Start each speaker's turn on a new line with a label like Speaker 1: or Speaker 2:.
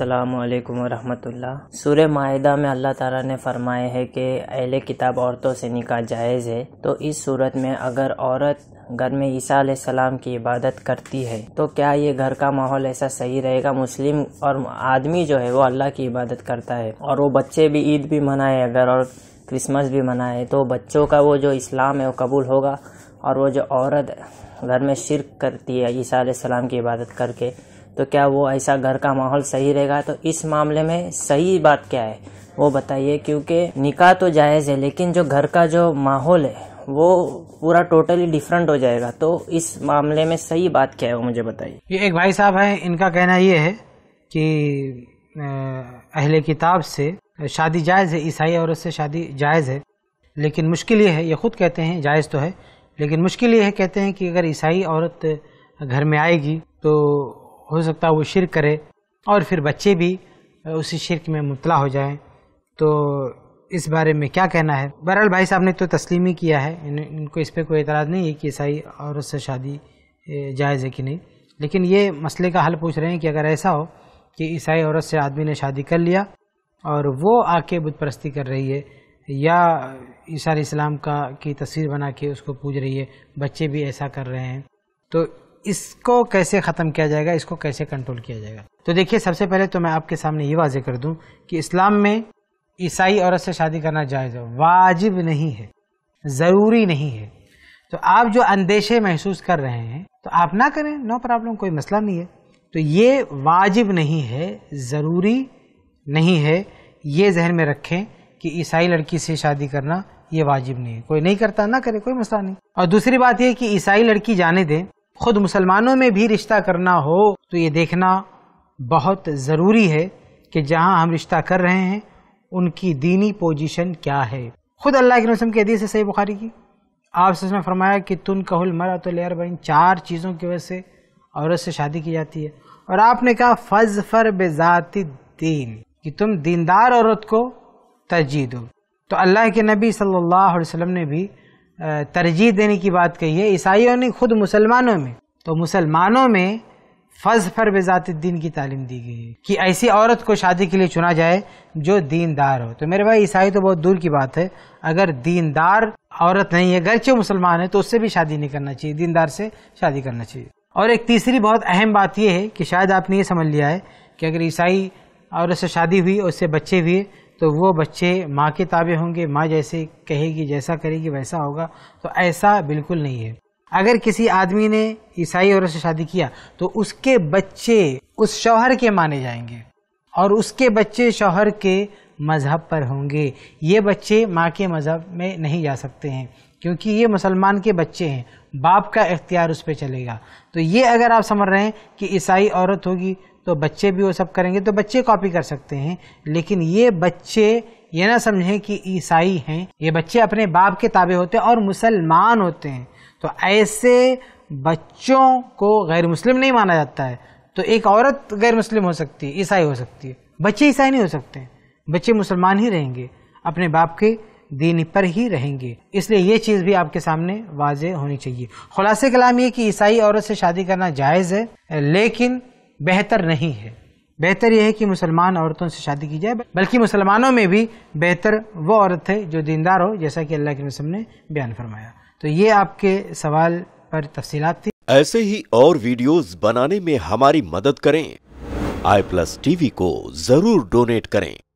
Speaker 1: अल्लाम वरहमतुल्ला सूर्य माहिदा में अल्लाह ताला ने फरमाया है कि अहल किताब औरतों से निकाह जायज़ है तो इस सूरत में अगर औरत घर में ईसा सलाम की इबादत करती है तो क्या ये घर का माहौल ऐसा सही रहेगा मुस्लिम और आदमी जो है वो अल्लाह की इबादत करता है और वो बच्चे भी ईद भी मनाए अगर और क्रिसमस भी मनाए तो बच्चों का वो जो इस्लाम है वो कबूल होगा और वो जो औरत घर में शिरक करती है ईसा सलाम की इबादत करके तो क्या वो ऐसा घर का माहौल सही रहेगा तो इस मामले में सही बात क्या है वो बताइए क्योंकि निकाह तो जायज़ है लेकिन जो घर का जो माहौल है वो पूरा टोटली डिफरेंट हो जाएगा तो इस मामले में सही बात क्या है वो मुझे बताइए
Speaker 2: ये एक भाई साहब हैं इनका कहना ये है कि अहले किताब से शादी जायज़ है ईसाई औरत से शादी जायज़ है लेकिन मुश्किल ये है ये खुद कहते हैं जायज़ तो है लेकिन मुश्किल ये है कहते हैं कि अगर ईसाई औरत घर में आएगी तो हो सकता है वो शिरक करे और फिर बच्चे भी उसी शिरक में मुबला हो जाएं तो इस बारे में क्या कहना है बहरहाल भाई साहब ने तो तस्लीमी किया है इन, इनको इस पर कोई एतराज़ नहीं है कि ईसाई औरत से शादी जायज़ है कि नहीं लेकिन ये मसले का हल पूछ रहे हैं कि अगर ऐसा हो कि ईसाई औरत से आदमी ने शादी कर लिया और वो आके बुतप्रस्ती परस्ती कर रही है या ईसा इस्लाम का की तस्वीर बना के उसको पूज रही है बच्चे भी ऐसा कर रहे हैं तो इसको कैसे ख़त्म किया जाएगा इसको कैसे कंट्रोल किया जाएगा तो देखिए सबसे पहले तो मैं आपके सामने ये वाजे कर दूं कि इस्लाम में ईसाई औरत से शादी करना जायज़ है वाजिब नहीं है ज़रूरी नहीं है तो आप जो अंदेशे महसूस कर रहे हैं तो आप ना करें नो प्रॉब्लम कोई मसला नहीं है तो ये वाजिब नहीं है ज़रूरी नहीं है ये जहन में रखें कि ईसाई लड़की से शादी करना ये वाजिब नहीं है कोई नहीं करता ना करे कोई मसला नहीं और दूसरी बात यह कि ईसाई लड़की जाने दें खुद मुसलमानों में भी रिश्ता करना हो तो ये देखना बहुत ज़रूरी है कि जहाँ हम रिश्ता कर रहे हैं उनकी दीनी पोजीशन क्या है खुद अल्लाह के रसम की हदीस है सही बुखारी की आप ने फरमाया कि तुन कहुल मरा तो लेर बहन चार चीज़ों की वजह से औरत से शादी की जाती है और आपने कहा फज फर बेजाती दीन कि तुम दीनदार औरत को तरजीह दो तो अल्लाह के नबी सल्लल्लाहु अलैहि वसल्लम ने भी तरजीह देने की बात कही है ईसाइयों ने खुद मुसलमानों में तो मुसलमानों में फज फर बेजात दीन की तालीम दी गई है कि ऐसी औरत को शादी के लिए चुना जाए जो दीनदार हो तो मेरे भाई ईसाई तो बहुत दूर की बात है अगर दीनदार औरत नहीं है गर्चे मुसलमान है तो उससे भी शादी नहीं करना चाहिए दीनदार से शादी करना चाहिए और एक तीसरी बहुत अहम बात यह है कि शायद आपने ये समझ लिया है कि अगर ईसाई औरत से शादी हुई और उससे बच्चे हुए तो वो बच्चे माँ के ताबे होंगे माँ जैसे कहेगी जैसा करेगी वैसा होगा तो ऐसा बिल्कुल नहीं है अगर किसी आदमी ने ईसाई औरत से शादी किया तो उसके बच्चे उस शौहर के माने जाएंगे और उसके बच्चे शौहर के मज़हब पर होंगे ये बच्चे माँ के मज़हब में नहीं जा सकते हैं क्योंकि ये मुसलमान के बच्चे हैं बाप का इख्तियार उस पर चलेगा तो ये अगर आप समझ रहे हैं कि ईसाई औरत होगी तो बच्चे भी वो सब करेंगे तो बच्चे कॉपी कर सकते हैं लेकिन ये बच्चे ये ना समझें कि ईसाई हैं ये बच्चे अपने बाप के ताबे होते हैं और मुसलमान होते हैं तो ऐसे बच्चों को गैर मुस्लिम नहीं माना जाता है तो एक औरत गैर मुस्लिम हो सकती है ईसाई हो सकती है बच्चे ईसाई नहीं हो सकते बच्चे मुसलमान ही रहेंगे अपने बाप के दीन पर ही रहेंगे इसलिए ये चीज़ भी आपके सामने वाज होनी चाहिए खुलासे कलाम ये कि ईसाई औरत से शादी करना जायज़ है लेकिन बेहतर नहीं है बेहतर यह है कि मुसलमान औरतों से शादी की जाए बल्कि मुसलमानों में भी बेहतर वो औरत है जो दीनदार हो जैसा कि अल्लाह के रसम ने बयान फरमाया तो ये आपके सवाल पर तफसीत थी
Speaker 1: ऐसे ही और वीडियोस बनाने में हमारी मदद करें आई प्लस टीवी को जरूर डोनेट करें